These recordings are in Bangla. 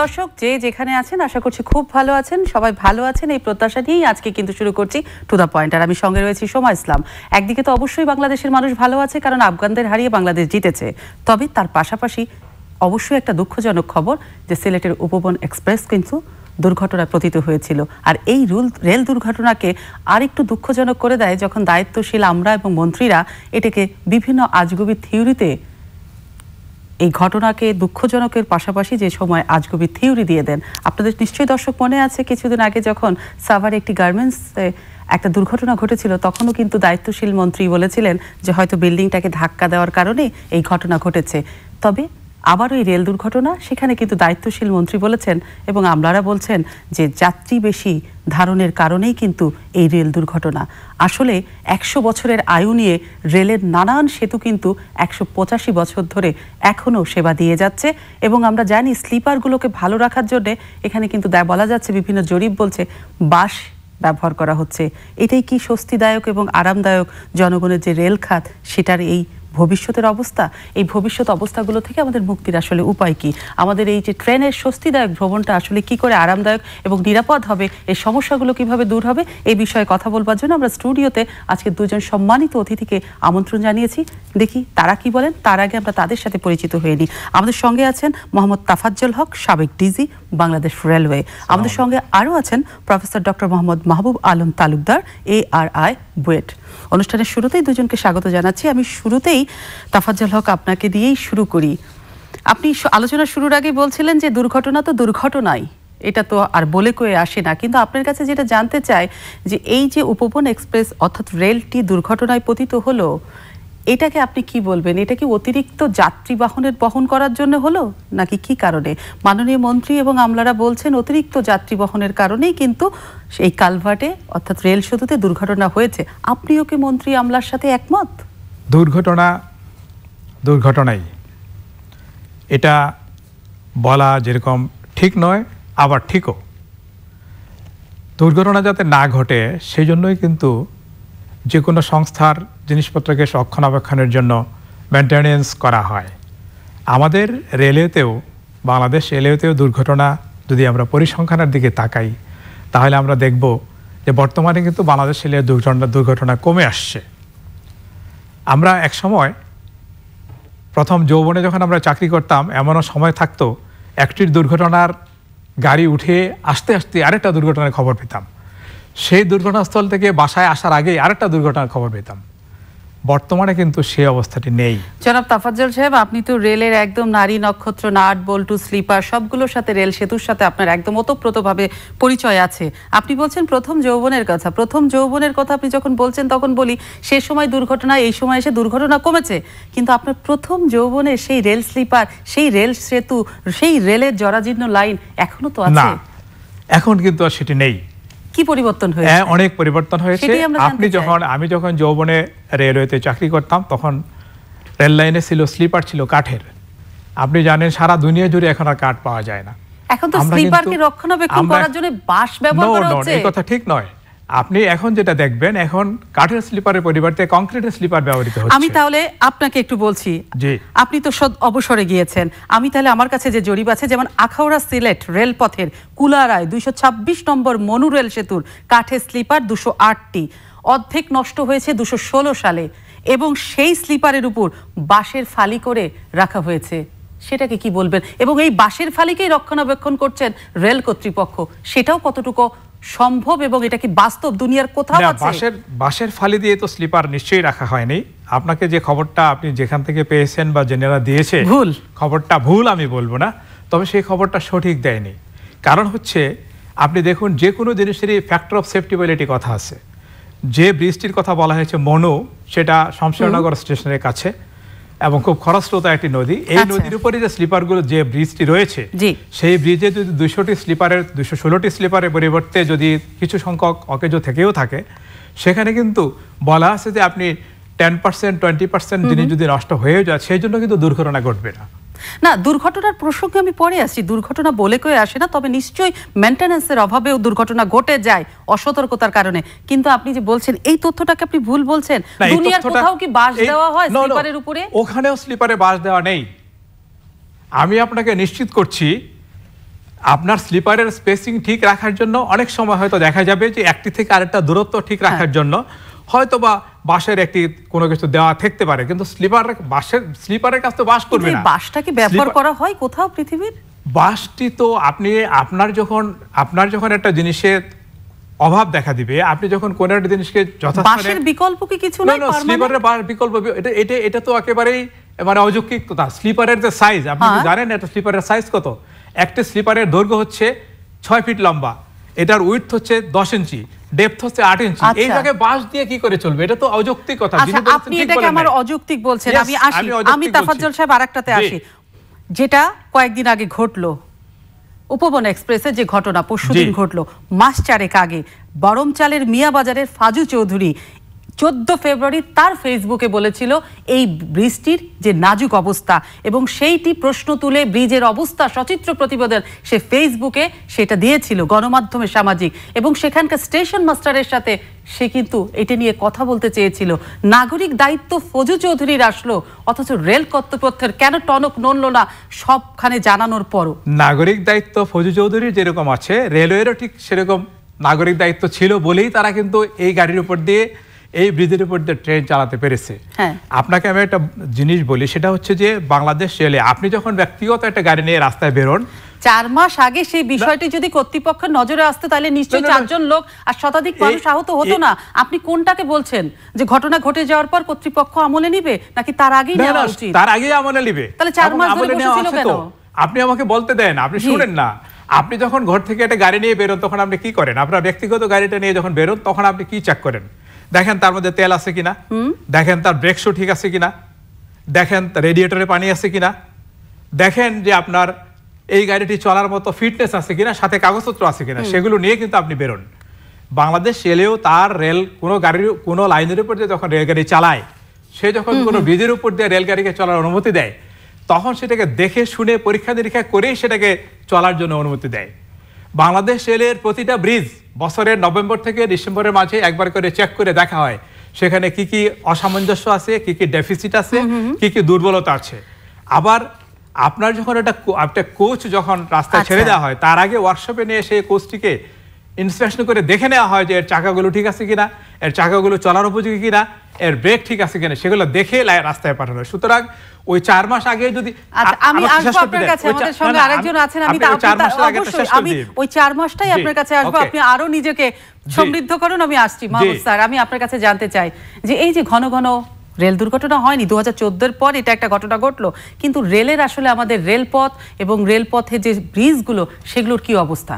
দর্শক যে যেখানে আছেন আশা করছি খুব ভালো আছেন সবাই ভালো আছেন এই প্রত্যাশা নিয়েই আজকে কিন্তু শুরু করছি টু দ্য পয়েন্ট আর আমি সঙ্গে রয়েছি সোমা ইসলাম একদিকে তো অবশ্যই বাংলাদেশের মানুষ ভালো আছে কারণ আফগানদের হারিয়ে বাংলাদেশ জিতেছে তবে তার পাশাপাশি অবশ্যই একটা দুঃখজনক খবর যে সিলেটের উপবন এক্সপ্রেস কিন্তু দুর্ঘটনায় পতিত হয়েছিল আর এই রুল রেল দুর্ঘটনাকে আরেকটু দুঃখজনক করে দেয় যখন দায়িত্বশীল আমরা এবং মন্ত্রীরা এটাকে বিভিন্ন আজগুবি থিওরিতে এই ঘটনাকে দুঃখজনকের পাশাপাশি যে সময় আজগুবি থিওরি দিয়ে দেন আপনাদের নিশ্চয়ই দর্শক মনে আছে কিছুদিন আগে যখন সাভারে একটি গার্মেন্টসে একটা দুর্ঘটনা ঘটেছিল তখনও কিন্তু দায়িত্বশীল মন্ত্রী বলেছিলেন যে হয়তো বিল্ডিংটাকে ধাক্কা দেওয়ার কারণে এই ঘটনা ঘটেছে তবে আবারও ওই রেল দুর্ঘটনা সেখানে কিন্তু দায়িত্বশীল মন্ত্রী বলেছেন এবং আমলারা বলছেন যে যাত্রী বেশি ধারণের কারণেই কিন্তু এই রেল দুর্ঘটনা আসলে একশো বছরের আয়ু নিয়ে রেলের নানান সেতু কিন্তু একশো পঁচাশি বছর ধরে এখনও সেবা দিয়ে যাচ্ছে এবং আমরা জানি স্লিপারগুলোকে ভালো রাখার জন্যে এখানে কিন্তু বলা যাচ্ছে বিভিন্ন জরিপ বলছে বাস ব্যবহার করা হচ্ছে এটাই কি স্বস্তিদায়ক এবং আরামদায়ক জনগণের যে রেল খাত সেটার এই ভবিষ্যতের অবস্থা এই ভবিষ্যৎ অবস্থাগুলো থেকে আমাদের মুক্তির আসলে উপায় কি আমাদের এই যে ট্রেনের স্বস্তিদায়ক ভ্রমণটা আসলে কি করে আরামদায়ক এবং নিরাপদ হবে এই সমস্যাগুলো কিভাবে দূর হবে এই বিষয়ে কথা বলবার জন্য আমরা স্টুডিওতে আজকে দুজন সম্মানিত অতিথিকে আমন্ত্রণ জানিয়েছি দেখি তারা কি বলেন তার আগে আমরা তাদের সাথে পরিচিত হয়ে নিই আমাদের সঙ্গে আছেন মোহাম্মদ তাফাজ্জল হক সাবেক ডিজি বাংলাদেশ রেলওয়ে আমাদের সঙ্গে আরও আছেন professor doctor Mohammad Mahbub Alam Talukdar ARI BUET অনুষ্ঠানের শুরুতেই দুজনকে স্বাগত জানাচ্ছি আমি শুরুতেই তাফাজ্জল হক আপনাকে দিয়েই শুরু করি আপনি আলোচনা শুরুর আগে বলছিলেন যে দুর্ঘটনা তো দুর্ঘটনাই এটা তো আর বলে কয়ে আসে না কিন্তু আপনার কাছে যেটা জানতে চাই যে এই যে উপবন এক্সপ্রেস অর্থাৎ রেলটি দুর্ঘটনায় পতিত হলো এটাকে আপনি কি বলবেন এটা কি অতিরিক্ত যাত্রী বাহনের বহন করার জন্য হলো নাকি কি কারণে মাননীয় মন্ত্রী এবং আমলারা বলছেন অতিরিক্ত যাত্রী বহনের কারণেই কিন্তু এই কালভার্টে অর্থাৎ রেল সেতুতে দুর্ঘটনা হয়েছে আপনিও কি মন্ত্রী আমলার সাথে একমত দুর্ঘটনা দুর্ঘটনাই এটা বলা যেরকম ঠিক নয় আবার ঠিকও দুর্ঘটনা যাতে না ঘটে সেই জন্যই কিন্তু যে কোনো সংস্থার জিনিসপত্রকে রক্ষণাবেক্ষণের জন্য মেনটেন্যান্স করা হয় আমাদের রেলওয়েতেও বাংলাদেশ রেলওয়েতেও দুর্ঘটনা যদি আমরা পরিসংখ্যানের দিকে তাকাই তাহলে আমরা দেখব যে বর্তমানে কিন্তু বাংলাদেশ রেলের দুর্ঘটনা দুর্ঘটনা কমে আসছে আমরা এক সময় প্রথম যৌবনে যখন আমরা চাকরি করতাম এমনও সময় থাকতো একটির দুর্ঘটনার গাড়ি উঠে আস্তে আস্তে আরেকটা দুর্ঘটনার খবর পেতাম সেই দুর্ঘটনাস্থল থেকে বাসায় আসার আগে আরেকটা দুর্ঘটনার খবর পেতাম বর্তমানে কিন্তু সেই অবস্থাটি নেই জনাব তাফাজ্জল সাহেব আপনি তো রেলের একদম নারী নক্ষত্র নাট বল্টু স্লিপার সবগুলোর সাথে রেল সেতুর সাথে আপনার একদম ওতপ্রোতভাবে পরিচয় আছে আপনি বলছেন প্রথম যৌবনের কথা প্রথম যৌবনের কথা আপনি যখন বলছেন তখন বলি সে সময় দুর্ঘটনা এই সময় এসে দুর্ঘটনা কমেছে কিন্তু আপনার প্রথম যৌবনে সেই রেল স্লিপার সেই রেল সেতু সেই রেলের জরাজীর্ণ লাইন এখনো তো আছে এখন কিন্তু আর সেটি নেই কি পরিবর্তন হয়েছে হ্যাঁ অনেক পরিবর্তন হয়েছে আপনি যখন আমি যখন যৌবনে রেলওয়েতে চাকরি করতাম তখন রেল লাইনে ছিল স্লিপার ছিল কাঠের আপনি জানেন সারা দুনিয়া জুড়ে এখন আর কাঠ পাওয়া যায় না এখন তো স্লিপারকে রক্ষণাবেক্ষণ করার জন্য বাঁশ ব্যবহার করা হচ্ছে এই কথা ঠিক নয় আপনি এখন যেটা দেখবেন এখন কাঠের স্লিপারের পরিবর্তে কংক্রিটের স্লিপার ব্যবহৃত হচ্ছে আমি তাহলে আপনাকে একটু বলছি জি আপনি তো সদ অবসরে গিয়েছেন আমি তাহলে আমার কাছে যে জরিপ আছে যেমন আখাউড়া সিলেট রেলপথের কুলারায় দুইশো ছাব্বিশ নম্বর মনু রেল সেতুর কাঠের স্লিপার দুশো আটটি অর্ধেক নষ্ট হয়েছে দুশো ষোলো সালে এবং সেই স্লিপারের উপর বাঁশের ফালি করে রাখা হয়েছে সেটাকে কি বলবেন এবং এই বাঁশের ফালিকেই রক্ষণাবেক্ষণ করছেন রেল কর্তৃপক্ষ সেটাও কতটুকু সম্ভব এবং এটা কি বাস্তব দুনিয়ার কোথাও আছে বাসের বাসের ফালি দিয়ে তো স্লিপার নিশ্চয়ই রাখা হয়নি আপনাকে যে খবরটা আপনি যেখান থেকে পেয়েছেন বা জেনারা দিয়েছে ভুল খবরটা ভুল আমি বলবো না তবে সেই খবরটা সঠিক দেয়নি কারণ হচ্ছে আপনি দেখুন যে কোনো জিনিসেরই ফ্যাক্টর অফ সেফটি বলে কথা আছে যে ব্রিজটির কথা বলা হয়েছে মনো সেটা শমশেরনগর স্টেশনের কাছে এবং খুব খরস্রোতা একটি নদী এই আচ্ছা। নদীর উপরে যে স্লিপারগুলো যে ব্রিজটি রয়েছে সেই ব্রিজে যদি দুশোটি স্লিপারের দুশো ষোলোটি স্লিপারের পরিবর্তে যদি কিছু সংখ্যক অকেজো থেকেও থাকে সেখানে কিন্তু বলা আছে যে আপনি টেন পার্সেন্ট টোয়েন্টি পার্সেন্ট জিনিস যদি নষ্ট হয়েও যায় সেই জন্য কিন্তু দুর্ঘটনা ঘটবে না না দুর্ঘটনার প্রসঙ্গে আমি পরে আসছি দুর্ঘটনা বলে কয়ে আসে না তবে নিশ্চয়ই মেনটেন্যান্সের অভাবেও দুর্ঘটনা ঘটে যায় অসতর্কতার কারণে কিন্তু আপনি যে বলছেন এই তথ্যটাকে আপনি ভুল বলছেন দুনিয়ার কোথাও কি বাস দেওয়া হয় স্লিপারের উপরে ওখানেও স্লিপারে বাস দেওয়া নেই আমি আপনাকে নিশ্চিত করছি আপনার স্লিপারের স্পেসিং ঠিক রাখার জন্য অনেক সময় হয়তো দেখা যাবে যে একটি থেকে আরেকটা দূরত্ব ঠিক রাখার হ্যাঁ। জন্য হয়তো বা বাসের একটি কোনো কিছু দেওয়া থাকতে পারে কিন্তু স্লিপার বাসের স্লিপারের কাছে তো বাস করবে না ব্যবহার করা হয় কোথাও পৃথিবীর বাসটি তো আপনি আপনার যখন আপনার যখন একটা জিনিসের অভাব দেখা দিবে আপনি যখন কোন একটা জিনিসকে বাসের বিকল্প কি কিছু স্লিপারের বিকল্প এটা এটা এটা তো একেবারেই মানে অযৌক্তিক কথা স্লিপারের যে সাইজ আপনি হ্যাঁ। জানেন একটা স্লিপারের সাইজ কত একটা স্লিপারের দৈর্ঘ্য হচ্ছে ছয় ফিট লম্বা এটার উইথ হচ্ছে দশ ইঞ্চি ডেপথ হচ্ছে আট ইঞ্চি আচ্ছা। এই জায়গায় বাঁশ দিয়ে কি করে চলবে এটা তো অযৌক্তিক কথা আচ্ছা, আপনি এটাকে আমার অযৌক্তিক বলছেন আমি আসি আমি তাফাজ্জল সাহেব আরেকটাতে আসি যেটা কয়েকদিন আগে ঘটলো উপবন এক্সপ্রেসে যে ঘটনা পরশুদিন ঘটলো মাস চারেক আগে বরমচালের মিয়া বাজারের ফাজু চৌধুরী চোদ্দ ফেব্রুয়ারি তার ফেসবুকে বলেছিল এই ব্রিজটির যে নাজুক অবস্থা এবং সেইটি প্রশ্ন তুলে ব্রিজের অবস্থা সচিত্র প্রতিবেদন সে ফেসবুকে সেটা দিয়েছিল গণমাধ্যমে সামাজিক এবং সেখানকার স্টেশন মাস্টারের সাথে সে কিন্তু এটা নিয়ে কথা বলতে চেয়েছিল নাগরিক দায়িত্ব ফজু চৌধুরীর আসলো অথচ রেল কর্তৃপক্ষের কেন টনক নড়ল না সবখানে জানানোর পরও নাগরিক দায়িত্ব ফজু চৌধুরীর যেরকম আছে রেলওয়েরও ঠিক সেরকম নাগরিক দায়িত্ব ছিল বলেই তারা কিন্তু এই গাড়ির উপর দিয়ে এই ব্রিজের উপর দিয়ে ট্রেন চালাতে পেরেছে হ্যাঁ। আপনাকে আমি একটা জিনিস বলি সেটা হচ্ছে যে বাংলাদেশ রেলে আপনি যখন ব্যক্তিগত একটা গাড়ি নিয়ে রাস্তায় বেরোন চার মাস আগে সেই বিষয়টি যদি কর্তৃপক্ষের নজরে আসতে তাহলে নিশ্চয়ই চারজন লোক আর শতাধিক মানুষ আহত হতো না আপনি কোনটাকে বলছেন যে ঘটনা ঘটে যাওয়ার পর কর্তৃপক্ষ আমলে নিবে নাকি তার আগেই নেওয়া উচিত তার আগেই আমলে নিবে তাহলে চার মাস ধরে বসেছিল কেন আপনি আমাকে বলতে দেন আপনি শুনেন না আপনি যখন ঘর থেকে একটা গাড়ি নিয়ে বেরোন তখন আপনি কি করেন আপনার ব্যক্তিগত গাড়িটা নিয়ে যখন বেরোন তখন আপনি কি চেক করেন দেখেন তার মধ্যে তেল আছে কিনা দেখেন তার ব্রেক শু ঠিক আছে কিনা দেখেন রেডিয়েটরে পানি আছে কিনা দেখেন যে আপনার এই গাড়িটি চলার মতো ফিটনেস আছে কিনা সাথে কাগজপত্র আছে কিনা সেগুলো নিয়ে কিন্তু আপনি বেরোন বাংলাদেশ এলেও তার রেল কোনো গাড়ির কোনো লাইনের উপর দিয়ে যখন রেলগাড়ি চালায় সে যখন কোনো ব্রিজের উপর দিয়ে রেলগাড়িকে চলার অনুমতি দেয় তখন সেটাকে দেখে শুনে পরীক্ষা নিরীক্ষা করেই সেটাকে চলার জন্য অনুমতি দেয় বাংলাদেশ রেলের প্রতিটা ব্রিজ বছরের নভেম্বর থেকে ডিসেম্বরের মাঝে একবার করে চেক করে দেখা হয় সেখানে কি কি অসামঞ্জস্য আছে কি কি ডেফিসিট আছে কি কি দুর্বলতা আছে আবার আপনার যখন একটা একটা কোচ যখন রাস্তায় আচ্ছা। ছেড়ে দেওয়া হয় তার আগে ওয়ার্কশপে নিয়ে সেই কোচটিকে ইন্সপেকশন করে দেখে নেওয়া হয় যে এর চাকাগুলো ঠিক আছে কিনা এর চাকাগুলো চলার উপযোগী কিনা এর ব্রেক ঠিক আছে কিনা সেগুলো দেখে রাস্তায় পাঠানো হয় সুতরাং ওই চার মাস আগে যদি আচ্ছা, আমি আসবো আপনার কাছে আমাদের সঙ্গে আরেকজন আছেন আমি আমি ওই চার মাসটাই আপনার কাছে আসবো আপনি আরো নিজেকে সমৃদ্ধ করুন আমি আসছি মাহবুব স্যার আমি আপনার কাছে জানতে চাই যে এই যে ঘন ঘন রেল দুর্ঘটনা হয়নি দু হাজার পর এটা একটা ঘটনা ঘটলো কিন্তু রেলের আসলে আমাদের রেলপথ এবং রেলপথে যে ব্রিজগুলো সেগুলোর কি অবস্থা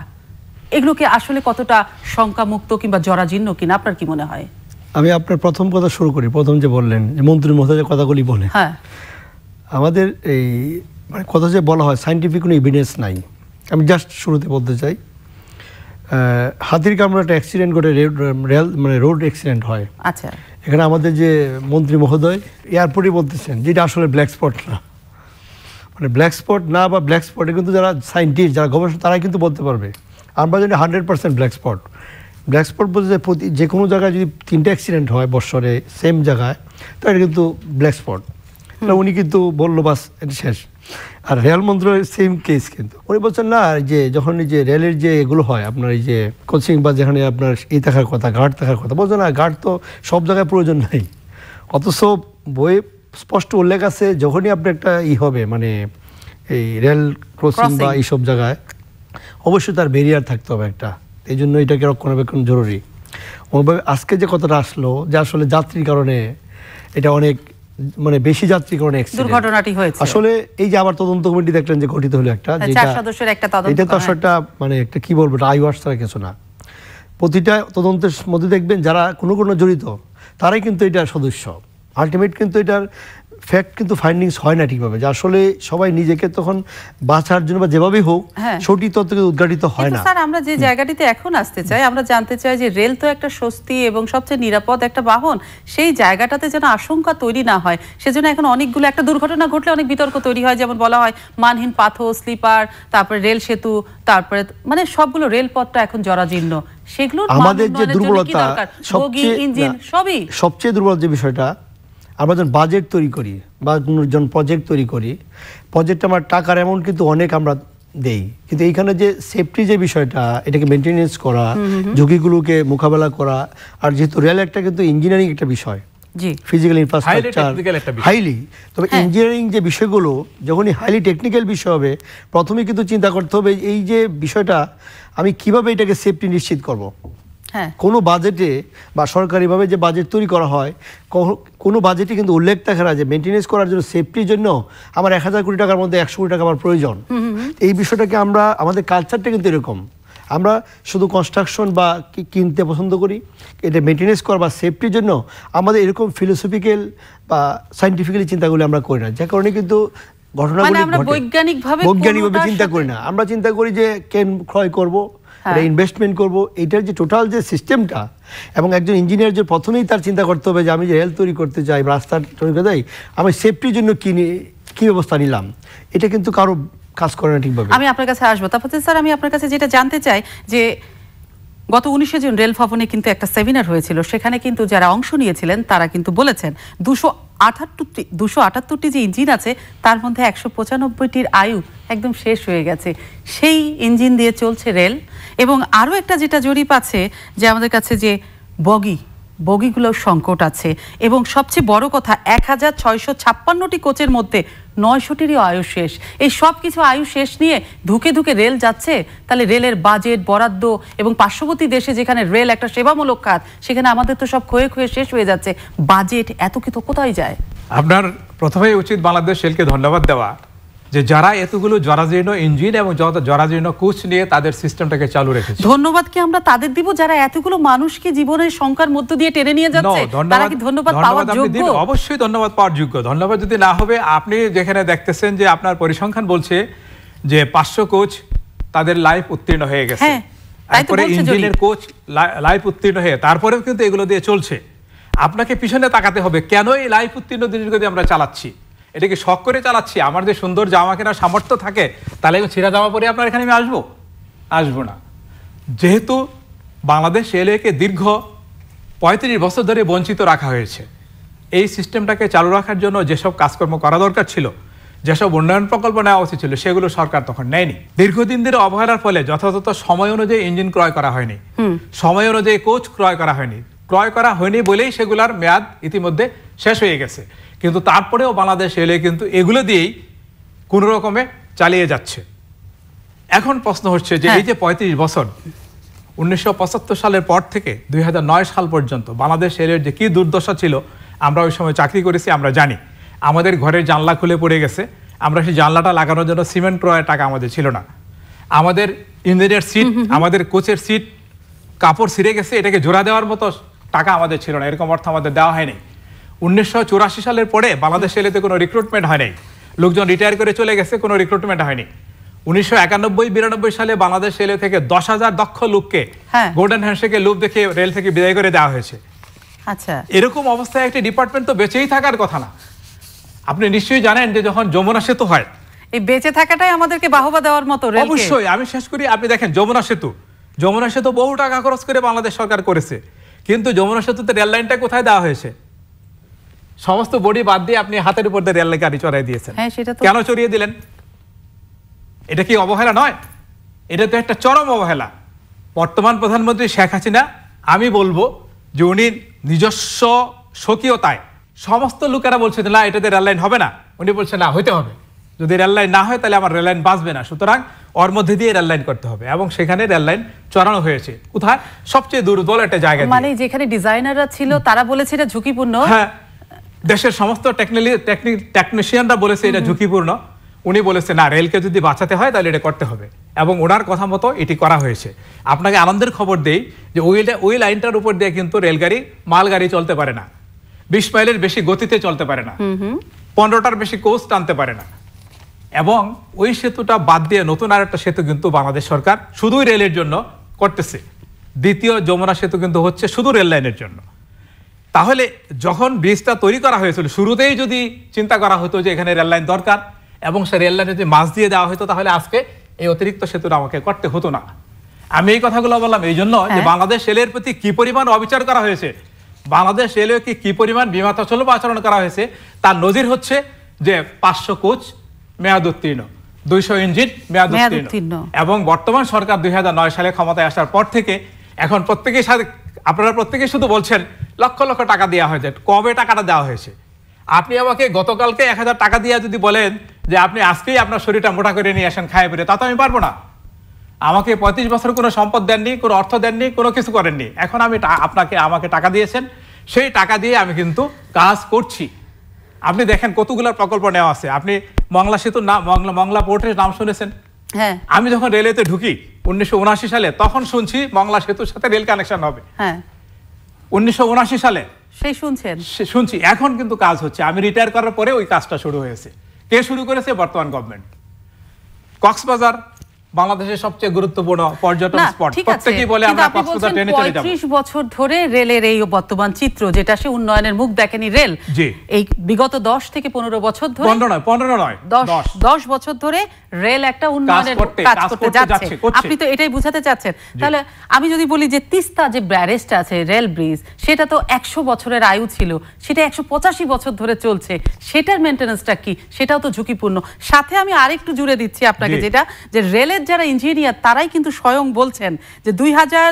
এগুলোকে আসলে কতটা শঙ্কামুক্ত কিংবা জরাজীর্ণ কিনা আপনার কি মনে হয় আমি আপনার প্রথম কথা শুরু করি প্রথম যে বললেন যে মন্ত্রী মহোদয় কথাগুলি বলে হ্যাঁ আমাদের এই মানে কথা যে বলা হয় সাইন্টিফিক কোনো এভিডেন্স নাই আমি জাস্ট শুরুতে বলতে চাই হাতির কামড়া একটা অ্যাক্সিডেন্ট ঘটে রেল মানে রোড অ্যাক্সিডেন্ট হয় আচ্ছা এখানে আমাদের যে মন্ত্রী মহোদয় এয়ারপোর্টে বলতেছেন যেটা আসলে ব্ল্যাক স্পট না মানে ব্ল্যাক স্পট না বা ব্ল্যাক স্পটে কিন্তু যারা সাইন্টিস্ট যারা গবেষক তারাই কিন্তু বলতে পারবে আমরা জানি hundred percent black spot black spot বলতে প্রতি যে কোনো জায়গায় যদি তিনটে অ্যাক্সিডেন্ট হয় বৎসরে সেম জায়গায় তো এটা কিন্তু ব্ল্যাক স্পট তাহলে উনি কিন্তু বললো বাস এটা শেষ আর রেল মন্ত্রণালয়ের সেম কেস কিন্তু উনি বলছেন না যে যখন এই যে রেলের যে এগুলো হয় আপনার এই যে কোচিং বা যেখানে আপনার এই থাকার কথা গার্ড থাকার কথা বলছেন না গার্ড তো সব জায়গায় প্রয়োজন নাই অথচ বই স্পষ্ট উল্লেখ আছে যখনই আপনি একটা ই হবে মানে এই রেল ক্রসিং বা এইসব জায়গায় অবশ্যই তার ব্যারিয়ার থাকতে হবে একটা এই জন্য এটাকে রক্ষণাবেক্ষণ জরুরি অনুভাবে আজকে যে কথাটা আসলো যে আসলে যাত্রীর কারণে এটা অনেক মানে বেশি যাত্রী কারণে দুর্ঘটনাটি হয়েছে আসলে এই যে আবার তদন্ত কমিটি দেখলেন যে গঠিত হলো একটা হ্যাঁ, যেটা এটা তো একটা মানে একটা কি বলবো আই ওয়াশ ছাড়া কিছু না প্রতিটা তদন্তের মধ্যে দেখবেন যারা কোনো কোনো জড়িত তারাই কিন্তু এটা সদস্য আলটিমেট কিন্তু এটার ফ্যাক্ট কিন্তু ফাইন্ডিংস হয় না ঠিকভাবে যে আসলে সবাই নিজেকে তখন বাঁচার জন্য বা যেভাবেই হোক হ্যাঁ। সঠিক কিন্তু উদ্ঘাটিত হয় না স্যার আমরা যে জায়গাটিতে এখন আসতে চাই আমরা জানতে চাই যে রেল তো একটা স্বস্তি এবং সবচেয়ে নিরাপদ একটা বাহন সেই জায়গাটাতে যেন আশঙ্কা তৈরি না হয় সেজন্য এখন অনেকগুলো একটা দুর্ঘটনা ঘটলে অনেক বিতর্ক তৈরি হয় যেমন বলা হয় মানহীন পাথর স্লিপার তারপরে রেল সেতু তারপরে মানে সবগুলো রেলপথটা এখন জরাজীর্ণ সেগুলো আমাদের যে দুর্বলতা সবই সবচেয়ে দুর্বল যে বিষয়টা আমরা যখন বাজেট তৈরি করি বা কোনো প্রজেক্ট তৈরি করি প্রজেক্টে আমার টাকার অ্যামাউন্ট কিন্তু অনেক আমরা দেই কিন্তু এইখানে যে সেফটি যে বিষয়টা এটাকে মেনটেনেন্স করা ঝুঁকিগুলোকে মোকাবেলা করা আর যেহেতু রেল একটা কিন্তু ইঞ্জিনিয়ারিং একটা বিষয় ফিজিক্যাল ইনফ্রাস্ট্রাকচার হাইলি তবে ইঞ্জিনিয়ারিং যে বিষয়গুলো যখনই হাইলি টেকনিক্যাল বিষয় হবে প্রথমে কিন্তু চিন্তা করতে হবে এই যে বিষয়টা আমি কিভাবে এটাকে সেফটি নিশ্চিত করব হ্যাঁ। কোনো বাজেটে বা সরকারিভাবে যে বাজেট তৈরি করা হয় কোনো বাজেটে কিন্তু উল্লেখ থাকে না যে মেনটেনেন্স করার জন্য সেফটির জন্য আমার এক হাজার কোটি টাকার মধ্যে একশো কোটি টাকা আমার প্রয়োজন এই বিষয়টাকে আমরা আমাদের কালচারটা কিন্তু এরকম আমরা শুধু কনস্ট্রাকশন বা কিনতে পছন্দ করি এটা মেনটেনেন্স করা বা সেফটির জন্য আমাদের এরকম ফিলোসফিক্যাল বা সাইন্টিফিক্যালি চিন্তাগুলি আমরা করি না যে কারণে কিন্তু ঘটনা মানে বৈজ্ঞানিকভাবে চিন্তা করি না আমরা চিন্তা করি যে কেন ক্রয় করবো এটা ইনভেস্টমেন্ট হ্যাঁ। করব এটার যে টোটাল যে সিস্টেমটা এবং একজন ইঞ্জিনিয়ার যে প্রথমেই তার চিন্তা করতে হবে যে আমি যে রেল তৈরি করতে চাই রাস্তা তৈরি করতে চাই আমি সেফটির জন্য কী কী ব্যবস্থা নিলাম এটা কিন্তু কারো কাজ করে না ঠিকভাবে আমি আপনার কাছে আসবো তারপর স্যার আমি আপনার কাছে যেটা জানতে চাই যে গত উনিশে জুন রেল ভবনে কিন্তু একটা সেমিনার হয়েছিল সেখানে কিন্তু যারা অংশ নিয়েছিলেন তারা কিন্তু বলেছেন দুশো আটাত্তরটি দুশো আটাত্তরটি যে ইঞ্জিন আছে তার মধ্যে একশো পঁচানব্বইটির আয়ু একদম শেষ হয়ে গেছে সেই ইঞ্জিন দিয়ে চলছে রেল এবং আরও একটা যেটা জরিপ আছে যে আমাদের কাছে যে বগি বগিগুলোর সংকট আছে এবং সবচেয়ে বড় কথা এক হাজার ছয়শো ছাপ্পান্নটি কোচের মধ্যে নয়শোটিরই আয়ু শেষ এই সব কিছু আয়ু শেষ নিয়ে ধুকে ধুকে রেল যাচ্ছে তাহলে রেলের বাজেট বরাদ্দ এবং পার্শ্ববর্তী দেশে যেখানে রেল একটা সেবামূলক কাজ সেখানে আমাদের তো সব ক্ষয়ে ক্ষয়ে শেষ হয়ে যাচ্ছে বাজেট এত কিছু কোথায় যায় আপনার প্রথমেই উচিত বাংলাদেশ রেলকে ধন্যবাদ দেওয়া যে যারা এতগুলো জরাজীর্ণ ইঞ্জিন এবং যত জরাজীর্ণ কোচ নিয়ে তাদের সিস্টেমটাকে চালু রেখেছে ধন্যবাদ কি আমরা তাদের দিব যারা এতগুলো মানুষকে জীবনের সংখ্যার মধ্য দিয়ে টেনে নিয়ে যাচ্ছে তারা কি ধন্যবাদ পাওয়ার যোগ্য অবশ্যই ধন্যবাদ পাওয়ার যোগ্য ধন্যবাদ যদি না হবে আপনি যেখানে দেখতেছেন যে আপনার পরিসংখ্যান বলছে যে পাঁচশো কোচ তাদের লাইফ উত্তীর্ণ হয়ে গেছে হ্যাঁ, তারপরে ইঞ্জিনের কোচ লাইফ উত্তীর্ণ হয়ে তারপরেও কিন্তু এগুলো দিয়ে চলছে আপনাকে পিছনে তাকাতে হবে কেন এই লাইফ উত্তীর্ণ দিনগুলো আমরা চালাচ্ছি এটাকে শখ করে চালাচ্ছি আমার যে সুন্দর জামা কেনার সামর্থ্য থাকে তাহলে ছিঁড়া জামা পরে আপনার এখানে আমি আসবো আসবো না যেহেতু বাংলাদেশ এলএকে দীর্ঘ পঁয়ত্রিশ বছর ধরে বঞ্চিত রাখা হয়েছে এই সিস্টেমটাকে চালু রাখার জন্য যেসব কাজকর্ম করা দরকার ছিল যেসব উন্নয়ন প্রকল্প নেওয়া উচিত ছিল সেগুলো সরকার তখন নেয়নি দীর্ঘদিন ধরে অবহেলার ফলে যথাযথ সময় অনুযায়ী ইঞ্জিন ক্রয় করা হয়নি সময় অনুযায়ী কোচ ক্রয় করা হয়নি ক্রয় করা হয়নি বলেই সেগুলার মেয়াদ ইতিমধ্যে শেষ হয়ে গেছে কিন্তু তারপরেও বাংলাদেশ এলে কিন্তু এগুলো দিয়েই কোন রকমে চালিয়ে যাচ্ছে এখন প্রশ্ন হচ্ছে যে হ্যাঁ। এই যে পঁয়ত্রিশ বছর উনিশশো সালের পর থেকে দুই সাল পর্যন্ত বাংলাদেশ রেলের যে কি দুর্দশা ছিল আমরা ওই সময় চাকরি করেছি আমরা জানি আমাদের ঘরের জানলা খুলে পড়ে গেছে আমরা সেই জানলাটা লাগানোর জন্য সিমেন্ট ক্রয়ের টাকা আমাদের ছিল না আমাদের ইঞ্জিনিয়ার সিট আমাদের কোচের সিট কাপড় ছিঁড়ে গেছে এটাকে জোড়া দেওয়ার মতো টাকা আমাদের ছিল না এরকম অর্থ আমাদের দেওয়া হয়নি উনিশশো সালের পরে বাংলাদেশ এলেতে কোনো রিক্রুটমেন্ট হয়নি লোকজন রিটায়ার করে চলে গেছে কোনো রিক্রুটমেন্ট হয়নি উনিশশো সালে বাংলাদেশ থেকে দশ হাজার দক্ষ লোককে গোল্ডেন হ্যান্ডশেকে দেখে রেল থেকে বিদায় করে দেওয়া হয়েছে আচ্ছা এরকম অবস্থায় একটি ডিপার্টমেন্ট তো বেঁচেই থাকার কথা না আপনি নিশ্চয়ই জানেন যে যখন যমুনা সেতু হয় এই বেঁচে থাকাটাই আমাদেরকে বাহবা দেওয়ার মতো অবশ্যই আমি শেষ করি আপনি দেখেন যমুনা সেতু যমুনা সেতু বহু টাকা খরচ করে বাংলাদেশ সরকার করেছে কিন্তু যমুনা সেতুতে রেল লাইনটা কোথায় দেওয়া হয়েছে সমস্ত বডি বাদ দিয়ে আপনি হাতের উপর দিয়ে রেল গাড়ি চড়াই দিয়েছেন হ্যাঁ, কেন চড়িয়ে দিলেন এটা কি অবহেলা নয় এটা তো একটা চরম অবহেলা বর্তমান প্রধানমন্ত্রী শেখ হাসিনা আমি বলবো যে উনি নিজস্ব স্বকীয়তায় সমস্ত লোকেরা বলছে না এটাতে রেললাইন হবে না উনি বলছে না হইতে হবে যদি রেললাইন না হয় তাহলে আমার রেললাইন বাঁচবে না সুতরাং ওর মধ্যে দিয়ে রেললাইন করতে হবে এবং সেখানে রেললাইন চড়ানো হয়েছে কোথায় সবচেয়ে দুর্বল একটা জায়গা মানে যেখানে ডিজাইনাররা ছিল তারা বলেছে এটা ঝুঁকিপূর্ণ হ্যাঁ দেশের সমস্ত টেকনিশিয়ানরা বলেছে এটা ঝুঁকিপূর্ণ উনি বলেছে না রেলকে যদি বাঁচাতে হয় তাহলে এটা করতে হবে এবং ওনার কথা মতো এটি করা হয়েছে আপনাকে আনন্দের খবর দেই যে ওইটা ওই লাইনটার উপর দিয়ে কিন্তু রেলগাড়ি মালগাড়ি চলতে পারে না বিশ মাইলের বেশি গতিতে চলতে পারে না পনেরোটার বেশি কোচ টানতে পারে না এবং ওই সেতুটা বাদ দিয়ে নতুন আর একটা সেতু কিন্তু বাংলাদেশ সরকার শুধুই রেলের জন্য করতেছে দ্বিতীয় যমুনা সেতু কিন্তু হচ্ছে শুধু রেল লাইনের জন্য তাহলে যখন ব্রিজটা তৈরি করা হয়েছিল শুরুতেই যদি চিন্তা করা হতো যে এখানে রেললাইন দরকার এবং সে রেললাইনে যদি মাছ দিয়ে দেওয়া হতো তাহলে আজকে এই অতিরিক্ত সেতুটা আমাকে করতে হতো না আমি এই কথাগুলো বললাম এই জন্য যে হ্যাঁ। বাংলাদেশ রেলের প্রতি কি পরিমাণ অবিচার করা হয়েছে বাংলাদেশ রেলওয়েকে কি পরিমাণ বিমা তচলব আচরণ করা হয়েছে তার নজির হচ্ছে যে পাঁচশো কোচ মেয়াদ উত্তীর্ণ দুইশো ইঞ্জিন মেয়াদ উত্তীর্ণ এবং বর্তমান সরকার দুই সালে ক্ষমতায় আসার পর থেকে এখন প্রত্যেকের সাথে আপনারা প্রত্যেকে শুধু বলছেন লক্ষ লক্ষ টাকা দেওয়া হয়েছে কবে টাকাটা দেওয়া হয়েছে আপনি আমাকে গতকালকে এক হাজার টাকা দিয়ে যদি বলেন যে আপনি আজকেই আপনার শরীরটা মোটা করে নিয়ে আসেন খায় পেরে তা তো আমি পারবো না আমাকে পঁয়ত্রিশ বছর কোনো সম্পদ দেননি কোনো অর্থ দেননি কোনো কিছু করেননি এখন আমি আপনাকে আমাকে টাকা দিয়েছেন সেই টাকা দিয়ে আমি কিন্তু কাজ করছি আপনি দেখেন কতগুলো প্রকল্প নেওয়া আছে আপনি মংলা সেতু না মংলা মংলা পোর্টের নাম শুনেছেন হ্যাঁ আমি যখন রেলওয়েতে ঢুকি উনিশশো সালে তখন শুনছি মংলা সেতুর সাথে রেল কানেকশন হবে হ্যাঁ উনিশশো সালে সেই শুনছেন শুনছি এখন কিন্তু কাজ হচ্ছে আমি রিটায়ার করার পরে ওই কাজটা শুরু হয়েছে কে শুরু করেছে বর্তমান গভর্নমেন্ট কক্সবাজার বাংলাদেশের সবচেয়ে গুরুত্বপূর্ণ পর্যটন স্পট প্রত্যেকই বলে আমরা কক্সবাজার ট্রেনে চলে যাব 30 বছর ধরে রেলের এই বর্তমান চিত্র যেটা সে উন্নয়নের মুখ দেখেনি রেল এই বিগত 10 থেকে 15 বছর ধরে 15 নয় 15 নয় 10 10 বছর ধরে রেল একটা উন্নয়নের কাজ করতে যাচ্ছে আপনি তো এটাই বোঝাতে চাচ্ছেন তাহলে আমি যদি বলি যে তিস্তা যে ব্যারেস্ট আছে রেল ব্রিজ সেটা তো 100 বছরের আয়ু ছিল সেটা 185 বছর ধরে চলছে সেটার মেইনটেনেন্সটা কি সেটাও তো ঝুঁকিপূর্ণ সাথে আমি আরেকটু জুড়ে দিচ্ছি আপনাকে যেটা যে রেলের ভারতের যারা ইঞ্জিনিয়ার তারাই কিন্তু স্বয়ং বলছেন যে দুই হাজার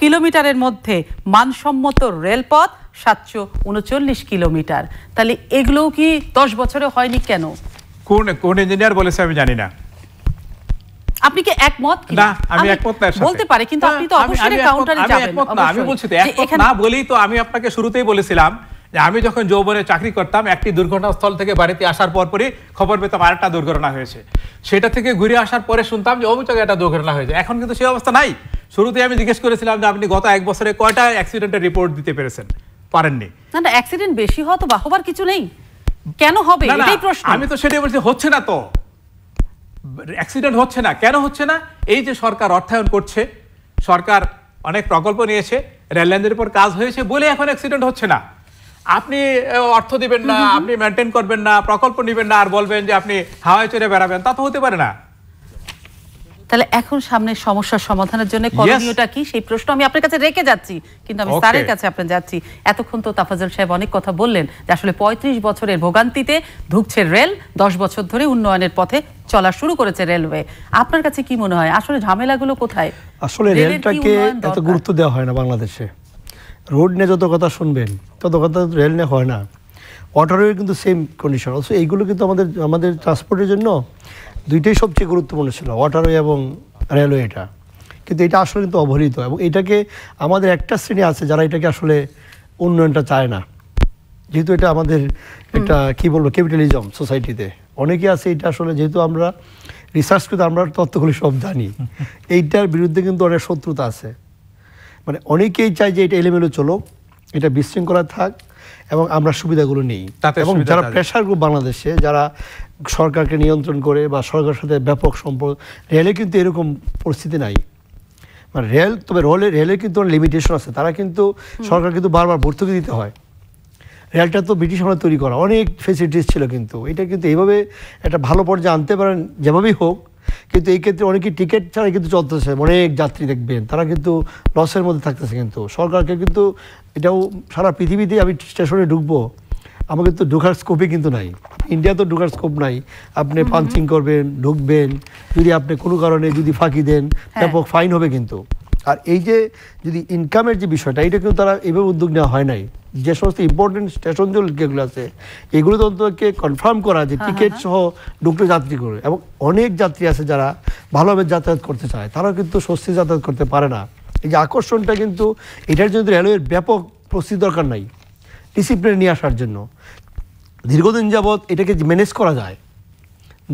কিলোমিটারের মধ্যে মানসম্মত রেলপথ সাতশো উনচল্লিশ কিলোমিটার তাহলে এগুলো কি দশ বছরে হয়নি কেন কোন কোন ইঞ্জিনিয়ার বলেছে আমি জানি না আপনি কি একমত না আমি একমত না আমি বলছি তো একমত না বলেই তো আমি আপনাকে শুরুতেই বলেছিলাম যে আমি যখন যৌবনে চাকরি করতাম একটি দুর্ঘটনাস্থল থেকে বাড়িতে আসার পরপরই খবর পেতাম আরেকটা দুর্ঘটনা হয়েছে সেটা থেকে ঘুরে আসার পরে শুনতাম যে অমুক জায়গায় একটা দুর্ঘটনা হয়েছে এখন কিন্তু সেই অবস্থা নাই শুরুতে আমি জিজ্ঞেস করেছিলাম যে আপনি গত এক বছরে কয়টা অ্যাক্সিডেন্টের রিপোর্ট দিতে পেরেছেন পারেননি না না অ্যাক্সিডেন্ট বেশি হওয়া তো বাহবার কিছু নেই কেন হবে এটাই প্রশ্ন আমি তো সেটাই বলছি হচ্ছে না তো অ্যাক্সিডেন্ট হচ্ছে না কেন হচ্ছে না এই যে সরকার অর্থায়ন করছে সরকার অনেক প্রকল্প নিয়েছে রেললাইনের উপর কাজ হয়েছে বলে এখন অ্যাক্সিডেন্ট হচ্ছে না আপনি অর্থ দিবেন না আপনি মেনটেন করবেন না প্রকল্প নেবেন না আর বলবেন যে আপনি হাওয়ায় চড়ে বেড়াবেন তা তো হতে পারে না তাহলে এখন সামনে সমস্যা সমাধানের জন্য করণীয়টা কি সেই প্রশ্ন আমি আপনার কাছে রেখে যাচ্ছি কিন্তু আমি স্যারের কাছে আপনার যাচ্ছি এতক্ষণ তো তাফাজল সাহেব অনেক কথা বললেন যে আসলে ৩৫ বছরের ভোগান্তিতে ধুকছে রেল দশ বছর ধরে উন্নয়নের পথে চলা শুরু করেছে রেলওয়ে আপনার কাছে কি মনে হয় আসলে ঝামেলাগুলো কোথায় আসলে রেলটাকে এত গুরুত্ব দেওয়া হয় না বাংলাদেশে রোড নিয়ে যত কথা শুনবেন তত কথা রেল নিয়ে হয় না ওয়াটারওয়ে কিন্তু সেম কন্ডিশন অবশ্য এইগুলো কিন্তু আমাদের আমাদের ট্রান্সপোর্টের জন্য দুইটাই সবচেয়ে গুরুত্বপূর্ণ ছিল ওয়াটারওয়ে এবং রেলওয়েটা কিন্তু এটা আসলে কিন্তু অবহেলিত এবং এটাকে আমাদের একটা শ্রেণী আছে যারা এটাকে আসলে উন্নয়নটা চায় না যেহেতু এটা আমাদের এটা কি বলবো ক্যাপিটালিজম সোসাইটিতে অনেকে আছে এটা আসলে যেহেতু আমরা রিসার্চ করতে আমরা তথ্যগুলি সব জানি এইটার বিরুদ্ধে কিন্তু অনেক শত্রুতা আছে মানে অনেকেই চায় যে এটা এলেমেলো চলো এটা বিশৃঙ্খলা থাক এবং আমরা সুবিধাগুলো নেই এবং যারা প্রেশার গ্রুপ বাংলাদেশে যারা সরকারকে নিয়ন্ত্রণ করে বা সরকারের সাথে ব্যাপক সম্পর্ক রেলে কিন্তু এরকম পরিস্থিতি নাই মানে রেল তবে রেলে রেলের কিন্তু অনেক লিমিটেশন আছে তারা কিন্তু সরকার কিন্তু বারবার ভর্তুকি দিতে হয় রেলটা তো ব্রিটিশ আমরা তৈরি করা অনেক ফেসিলিটিস ছিল কিন্তু এটা কিন্তু এইভাবে একটা ভালো পর্যায়ে আনতে পারেন যেভাবেই হোক কিন্তু এই ক্ষেত্রে অনেকে টিকিট ছাড়া কিন্তু চলতেছে অনেক যাত্রী দেখবেন তারা কিন্তু লসের মধ্যে থাকতেছে কিন্তু সরকারকে কিন্তু এটাও সারা পৃথিবীতে আমি স্টেশনে ঢুকবো আমাকে তো ঢোকার স্কোপই কিন্তু নাই ইন্ডিয়া তো ঢোকার স্কোপ নাই আপনি পাঞ্চিং করবেন ঢুকবেন যদি আপনি কোনো কারণে যদি ফাঁকি দেন ব্যাপক ফাইন হ্যাঁ। হবে কিন্তু আর এই যে যদি ইনকামের যে বিষয়টা এটা কিন্তু তারা এভাবে উদ্যোগ নেওয়া হয় নাই যে সমস্ত ইম্পর্টেন্ট স্টেশন যেগুলো আছে এগুলো তো অন্তকে কনফার্ম করা যে টিকিট হ্যাঁ, হ্যাঁ, হ্যাঁ। সহ ঢুকলে যাত্রী করে এবং অনেক যাত্রী আছে যারা ভালোভাবে যাতায়াত করতে চায় তারা কিন্তু স্বস্তি যাতায়াত করতে পারে না এই যে আকর্ষণটা কিন্তু এটার জন্য রেলওয়ের ব্যাপক প্রস্তুতি দরকার নাই ডিসিপ্লিন নিয়ে আসার জন্য দীর্ঘদিন যাবৎ এটাকে ম্যানেজ করা যায়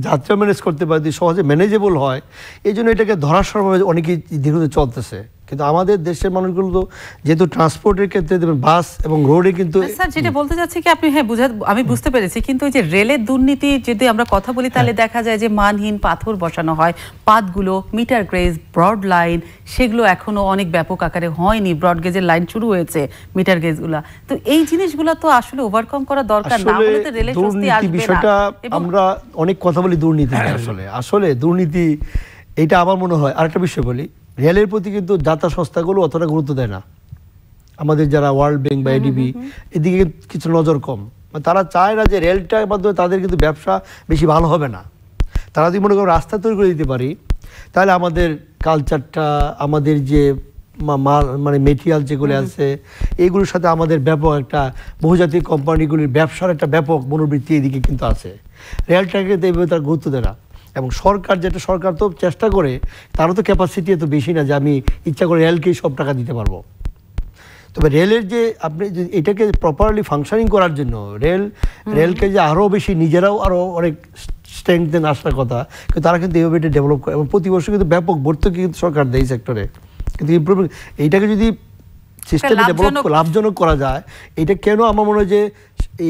যাত্রা ম্যানেজ করতে পারে সহজে ম্যানেজেবল হয় এই জন্য এটাকে ধরার সর্বভাবে অনেকেই দীর্ঘদিন চলতেছে কিন্তু আমাদের দেশের মানুষগুলো তো যেহেতু ট্রান্সপোর্টের ক্ষেত্রে বাস এবং রোডে কিন্তু স্যার যেটা বলতে চাচ্ছি কি আপনি হ্যাঁ বুঝা আমি বুঝতে পেরেছি কিন্তু ওই যে রেলের দুর্নীতি যদি আমরা কথা বলি তাহলে হ্যাঁ। দেখা যায় যে মানহীন পাথর বসানো হয় পাতগুলো মিটার গ্রেজ ব্রড লাইন সেগুলো এখনো অনেক ব্যাপক আকারে হয়নি ব্রড গেজের লাইন শুরু হয়েছে মিটার গেজগুলা তো এই জিনিসগুলো তো আসলে ওভারকাম করা দরকার না হলে তো রেলের স্বস্তি আসবে না বিষয়টা আমরা অনেক কথা বলি দুর্নীতি আসলে আসলে দুর্নীতি এটা আমার মনে হয় আরেকটা বিষয় বলি রেলের প্রতি কিন্তু যাতা সংস্থাগুলো অতটা গুরুত্ব দেয় না আমাদের যারা ওয়ার্ল্ড ব্যাংক বা এডিবি এদিকে কিছু নজর কম মানে তারা চায় না যে রেলটার মাধ্যমে তাদের কিন্তু ব্যবসা বেশি ভালো হবে না তারা যদি মনে করেন রাস্তা তৈরি করে দিতে পারি তাহলে আমাদের কালচারটা আমাদের যে মাল মানে মেটেরিয়াল যেগুলো আছে এইগুলোর সাথে আমাদের ব্যাপক একটা বহুজাতিক কোম্পানিগুলির ব্যবসার একটা ব্যাপক মনোবৃত্তি এদিকে কিন্তু আছে রেলটাকে তো এভাবে তার গুরুত্ব দেয় না এবং সরকার যেটা সরকার তো চেষ্টা করে তারও তো ক্যাপাসিটি এত বেশি না যে আমি ইচ্ছা করে রেলকেই সব টাকা দিতে পারবো তবে রেলের যে আপনি এটাকে প্রপারলি ফাংশনিং করার জন্য রেল রেলকে যে আরও বেশি নিজেরাও আরও অনেক স্ট্রেংথেন আসার কথা কিন্তু তারা কিন্তু এইভাবে এটা ডেভেলপ করে এবং প্রতি বছর কিন্তু ব্যাপক ভর্তুকি কিন্তু সরকার দেয় সেক্টরে কিন্তু ইম্প্রুভমেন্ট এইটাকে যদি সিস্টেমে ডেভেলপ লাভজনক করা যায় এটা কেন আমার মনে হয় যে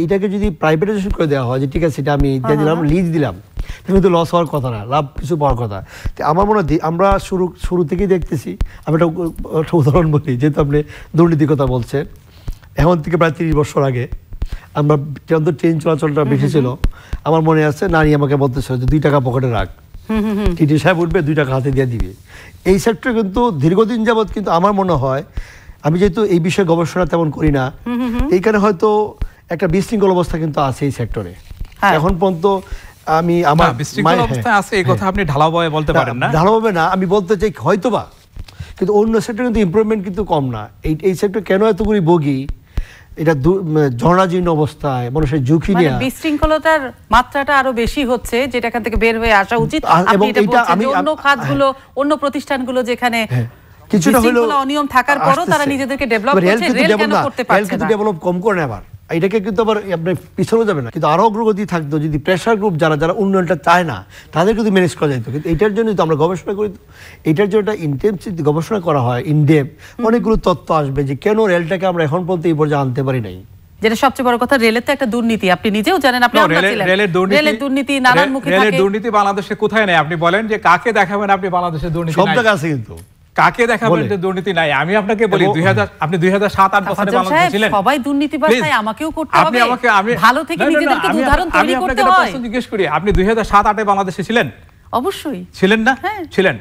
এইটাকে যদি প্রাইভেটাইজেশন করে দেওয়া হয় যে ঠিক আছে সেটা আমি দিয়ে দিলাম লিজ দিলাম তুমি তো লস হওয়ার কথা না লাভ কিছু পাওয়ার কথা তো আমার মনে হয় আমরা শুরু শুরু থেকেই দেখতেছি আমি একটা উদাহরণ বলি যেহেতু আপনি দুর্নীতির কথা বলছেন এখন থেকে প্রায় তিরিশ বছর আগে আমরা যেমন তো ট্রেন চলাচলটা বেশি ছিল আমার মনে আছে নারী আমাকে বলতেছিল যে দুই টাকা পকেটে রাখ টিটি সাহেব উঠবে দুই টাকা হাতে দিয়ে দিবে এই সেক্টরে কিন্তু দীর্ঘদিন যাবৎ কিন্তু আমার মনে হয় আমি যেহেতু এই বিষয়ে গবেষণা তেমন করি না এইখানে হয়তো একটা বিশৃঙ্খল অবস্থা কিন্তু আছে এই সেক্টরে হ্যাঁ। এখন পর্যন্ত আমি আমার বিশৃঙ্খল অবস্থায় হ্যাঁ। আছে এই কথা আপনি ঢালাওভাবে বলতে পারেন না ঢালাওভাবে না আমি বলতে চাই হয়তোবা কিন্তু অন্য সেক্টর কিন্তু ইমপ্রুভমেন্ট কিন্তু কম না এই এই সেক্টর কেন এতগুলি বগি এটা জনাজীর্ণ অবস্থায় মানুষের ঝুঁকি নিয়ে মানে বিশৃঙ্খলতার মাত্রাটা আরো বেশি হচ্ছে যেটা এখান থেকে বের হয়ে আসা উচিত এটা অন্য খাতগুলো হ্যাঁ। অন্য প্রতিষ্ঠানগুলো যেখানে হ্যাঁ, কিছুটা অনিয়ম থাকার পরও তারা নিজেদেরকে ডেভেলপ করছে রেল কেন করতে পারছে না ডেভেলপ কম করে আবার এটাকে কিন্তু আবার আপনি পিছনে যাবে না কিন্তু আরও অগ্রগতি থাকতো যদি প্রেশার গ্রুপ যারা যারা উন্নয়নটা চায় না তাদের কিন্তু ম্যানেজ করা যেত কিন্তু এটার জন্য তো আমরা গবেষণা করি এটার জন্য একটা ইনটেপস গবেষণা করা হয় ইনডেপ অনেকগুলো তথ্য আসবে যে কেন রেলটাকে আমরা এখন পর্যন্ত এই পর্যায়ে আনতে পারি নাই যেটা সবচেয়ে বড় কথা রেলের তো একটা দুর্নীতি আপনি নিজেও জানেন আপনি রেলের দুর্নীতি নানান মুখে রেলের দুর্নীতি বাংলাদেশে কোথায় নেই আপনি বলেন যে কাকে দেখাবেন আপনি বাংলাদেশের দুর্নীতি সব জায়গা আছে কিন্তু কাকে দেখাবেন যে দুর্নীতি নাই আমি আপনাকে বলি আপনি দুই হাজার সাত আট বছরে বাংলাদেশে ছিলেন সবাই দুর্নীতি আমাকেও করতে হবে আমাকে আমি ভালো থেকে নিজেদেরকে উদাহরণ তৈরি করতে হয় আমি জিজ্ঞেস করি আপনি দুই হাজার সাত আটে বাংলাদেশে ছিলেন অবশ্যই ছিলেন না হ্যাঁ। ছিলেন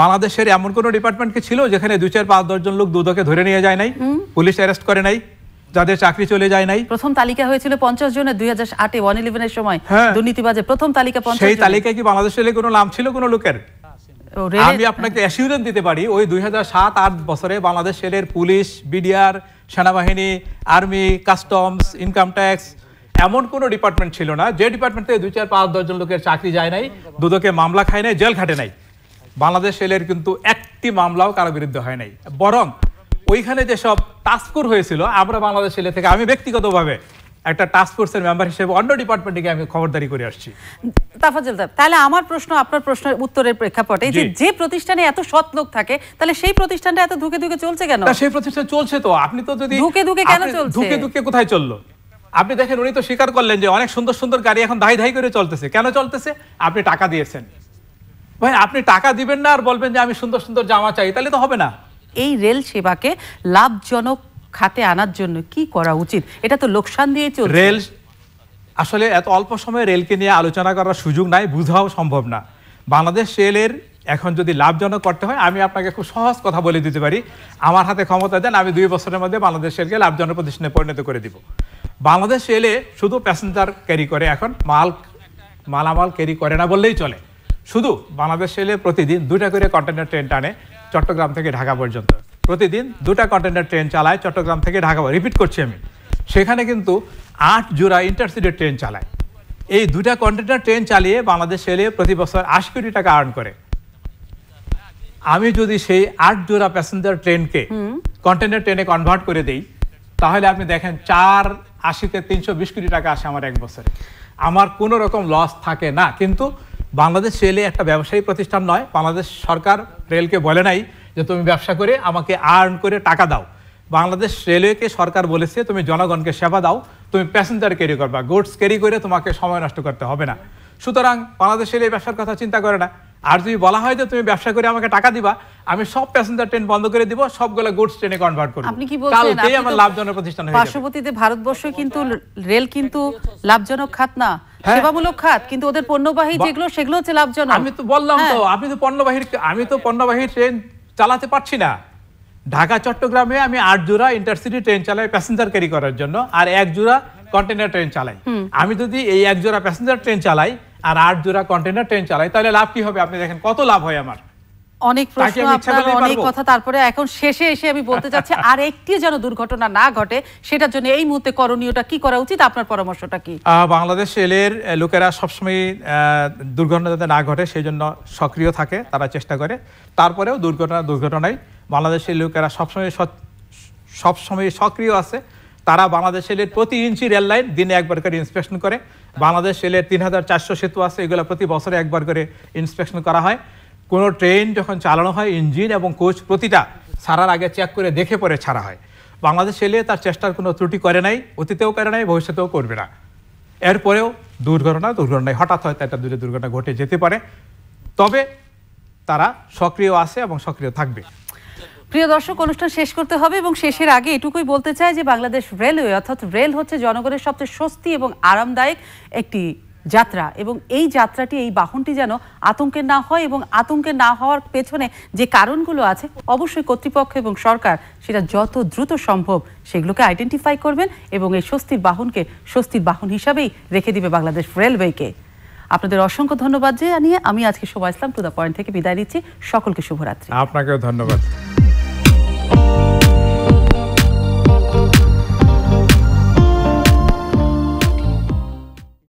বাংলাদেশের এমন কোন ডিপার্টমেন্ট কি ছিল যেখানে দুই চার পাঁচ দশজন লোক দুদকে ধরে নিয়ে যায় নাই পুলিশ অ্যারেস্ট করে নাই যাদের চাকরি চলে যায় নাই প্রথম তালিকা হয়েছিল পঞ্চাশ জনের দুই হাজার আটে ওয়ান ইলেভেনের সময় হ্যাঁ। দুর্নীতিবাজে প্রথম তালিকা সেই তালিকায় কি বাংলাদেশের কোনো নাম ছিল কোনো লোকের আমি আপনাকে অ্যাসিউরেন্স দিতে পারি ওই দুই হাজার সাত আট বছরে বাংলাদেশ পুলিশ বিডিআর সেনাবাহিনী আর্মি কাস্টমস ইনকাম ট্যাক্স এমন কোনো ডিপার্টমেন্ট ছিল না যে ডিপার্টমেন্ট থেকে দুই চার পাঁচ দশজন লোকের চাকরি যায় নাই দুদকে মামলা খায় নাই জেল খাটে নাই বাংলাদেশ সেলের কিন্তু একটি মামলাও কারো বিরুদ্ধে হয় নাই বরং ওইখানে যেসব টাস্কফোর্স হয়েছিল আমরা বাংলাদেশ সেলে থেকে আমি ব্যক্তিগতভাবে একটা টাস্ক ফোর্সের মেম্বার হিসেবে অন্য ডিপার্টমেন্টে আমি খবরদারি করে আসছি তাফাজুল সাহেব তাহলে আমার প্রশ্ন আপনার প্রশ্নের উত্তরের প্রেক্ষাপটে যে যে প্রতিষ্ঠানে এত সৎ লোক থাকে তাহলে সেই প্রতিষ্ঠানটা এত ধুকে ধুকে চলছে কেন সেই প্রতিষ্ঠান চলছে তো আপনি তো যদি ধুকে ধুকে কেন চলছে ধুকে ধুকে কোথায় চললো আপনি দেখেন উনি তো স্বীকার করলেন যে অনেক সুন্দর সুন্দর গাড়ি এখন ধাই ধাই করে চলতেছে কেন চলতেছে আপনি টাকা দিয়েছেন ভাই আপনি টাকা দিবেন না আর বলবেন যে আমি সুন্দর সুন্দর জামা চাই তাহলে তো হবে না এই রেল সেবাকে লাভজনক খাতে আনার জন্য কি করা উচিত এটা তো লোকসান দিয়ে চলছে রেল আসলে এত অল্প সময়ে রেলকে নিয়ে আলোচনা করার সুযোগ নাই বুঝাও সম্ভব না বাংলাদেশ রেলের এখন যদি লাভজনক করতে হয় আমি আপনাকে খুব সহজ কথা বলে দিতে পারি আমার হাতে ক্ষমতা দেন আমি দুই বছরের মধ্যে বাংলাদেশ রেলকে লাভজনক প্রতিষ্ঠানে পরিণত করে দিব বাংলাদেশ রেলে শুধু প্যাসেঞ্জার ক্যারি করে এখন মাল মালামাল ক্যারি করে না বললেই চলে শুধু বাংলাদেশ রেলে প্রতিদিন দুটা করে কন্টেনার ট্রেন টানে চট্টগ্রাম থেকে ঢাকা পর্যন্ত প্রতিদিন দুটা কন্টেনার ট্রেন চালায় চট্টগ্রাম থেকে ঢাকা রিপিট করছি আমি সেখানে কিন্তু আট জোড়া ইন্টারসিটি ট্রেন চালায় এই দুটা কন্টেনার ট্রেন চালিয়ে বাংলাদেশ এলে প্রতি বছর আশি কোটি টাকা আর্ন করে আমি যদি সেই আট জোড়া প্যাসেঞ্জার ট্রেনকে কন্টেনার ট্রেনে কনভার্ট করে দেই তাহলে আপনি দেখেন চার আশিতে তিনশো বিশ কোটি টাকা আসে আমার এক বছরে আমার কোনো রকম লস থাকে না কিন্তু বাংলাদেশ রেলে একটা ব্যবসায়ী প্রতিষ্ঠান নয় বাংলাদেশ সরকার রেলকে বলে নাই যে তুমি ব্যবসা করে আমাকে আর্ন করে টাকা দাও বাংলাদেশ রেলওয়েকে সরকার বলেছে তুমি জনগণকে সেবা দাও তুমি প্যাসেঞ্জার ক্যারি করবা গুডস ক্যারি করে তোমাকে সময় নষ্ট করতে হবে না সুতরাং বাংলাদেশ রেলওয়ে ব্যবসার কথা চিন্তা করে না আর যদি বলা হয় যে তুমি ব্যবসা করে আমাকে টাকা দিবা আমি সব প্যাসেঞ্জার ট্রেন বন্ধ করে দিব সবগুলো গুডস ট্রেনে কনভার্ট করব আপনি কি বলছেন আমার লাভজনক প্রতিষ্ঠান হয়ে পার্শ্ববর্তীতে ভারতবর্ষ কিন্তু রেল কিন্তু লাভজনক খাত না হ্যাঁ। সেবামূলক খাত কিন্তু ওদের পণ্যবাহী যেগুলো সেগুলো হচ্ছে লাভজনক আমি তো বললাম তো হ্যাঁ। আপনি তো পণ্যবাহী আমি তো পণ্যবাহী ট্রেন চালাতে পারছি না ঢাকা চট্টগ্রামে আমি আট জোড়া ইন্টারসিটি ট্রেন চালাই প্যাসেঞ্জার ক্যারি করার জন্য আর এক জোড়া কন্টেনার ট্রেন চালাই আমি যদি এই এক জোড়া প্যাসেঞ্জার ট্রেন চালাই আর আট জোড়া কন্টেনার ট্রেন চালাই তাহলে লাভ কি হবে আপনি দেখেন কত লাভ হয় আমার অনেক প্রশ্ন আপনার অনেক কথা তারপরে এখন শেষে এসে আমি বলতে চাচ্ছি আর একটি যেন দুর্ঘটনা না ঘটে সেটার জন্য এই মুহূর্তে করণীয়টা কি করা উচিত আপনার পরামর্শটা কি বাংলাদেশ রেলের লোকেরা সবসময় দুর্ঘটনা যাতে না ঘটে সেই জন্য সক্রিয় থাকে তারা চেষ্টা করে তারপরেও দুর্ঘটনা দুর্ঘটনায় বাংলাদেশের লোকেরা সবসময় সবসময় সক্রিয় আছে তারা বাংলাদেশ রেলের প্রতি ইঞ্চি রেল লাইন দিনে একবার করে ইন্সপেকশন করে বাংলাদেশ রেলের তিন হাজার চারশো সেতু আছে এগুলো প্রতি বছরে একবার করে ইন্সপেকশন করা হয় কোনো ট্রেন যখন চালানো হয় ইঞ্জিন এবং কোচ প্রতিটা ছাড়ার আগে চেক করে দেখে পরে ছাড়া হয় বাংলাদেশ এলে তার চেষ্টার কোনো ত্রুটি করে নাই অতীতেও করে নাই ভবিষ্যতেও করবে না এরপরেও দুর্ঘটনা দুর্ঘটনায় হঠাৎ হয়তো একটা দূরে দুর্ঘটনা ঘটে যেতে পারে তবে তারা সক্রিয় আছে এবং সক্রিয় থাকবে প্রিয় দর্শক অনুষ্ঠান শেষ করতে হবে এবং শেষের আগে এটুকুই বলতে চাই যে বাংলাদেশ রেলওয়ে অর্থাৎ রেল হচ্ছে জনগণের সবচেয়ে স্বস্তি এবং আরামদায়ক একটি যাত্রা এবং এই যাত্রাটি এই বাহনটি যেন আতঙ্কের না হয় এবং আতঙ্কের না হওয়ার পেছনে যে কারণগুলো আছে অবশ্যই কর্তৃপক্ষ এবং সরকার সেটা যত দ্রুত সম্ভব সেগুলোকে আইডেন্টিফাই করবেন এবং এই স্বস্তির বাহনকে স্বস্তির বাহন হিসাবেই রেখে দিবে বাংলাদেশ রেলওয়েকে আপনাদের অসংখ্য ধন্যবাদ জানিয়ে আমি আজকে Shova Islam to the point থেকে বিদায় নিচ্ছি সকলকে শুভরাত্রি আপনাকেও ধন্যবাদ